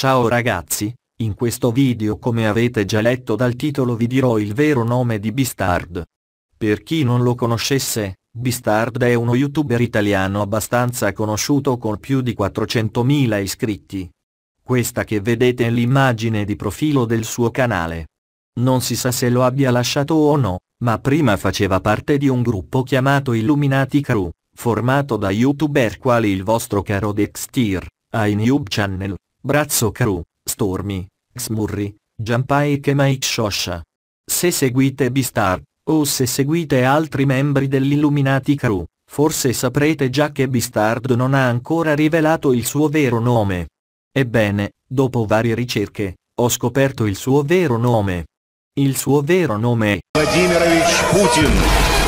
Ciao ragazzi, in questo video come avete già letto dal titolo vi dirò il vero nome di Bistard. Per chi non lo conoscesse, Bistard è uno youtuber italiano abbastanza conosciuto con più di 400.000 iscritti. Questa che vedete è l'immagine di profilo del suo canale. Non si sa se lo abbia lasciato o no, ma prima faceva parte di un gruppo chiamato Illuminati Crew, formato da youtuber quali il vostro caro Dextir, Ainube Channel, Brazzo Crew, Stormy, Xmurri, Giampaike e Mike Shosha. Se seguite Bistar, o se seguite altri membri dell'Illuminati Crew, forse saprete già che Bistard non ha ancora rivelato il suo vero nome. Ebbene, dopo varie ricerche, ho scoperto il suo vero nome. Il suo vero nome è... Vladimirovich Putin.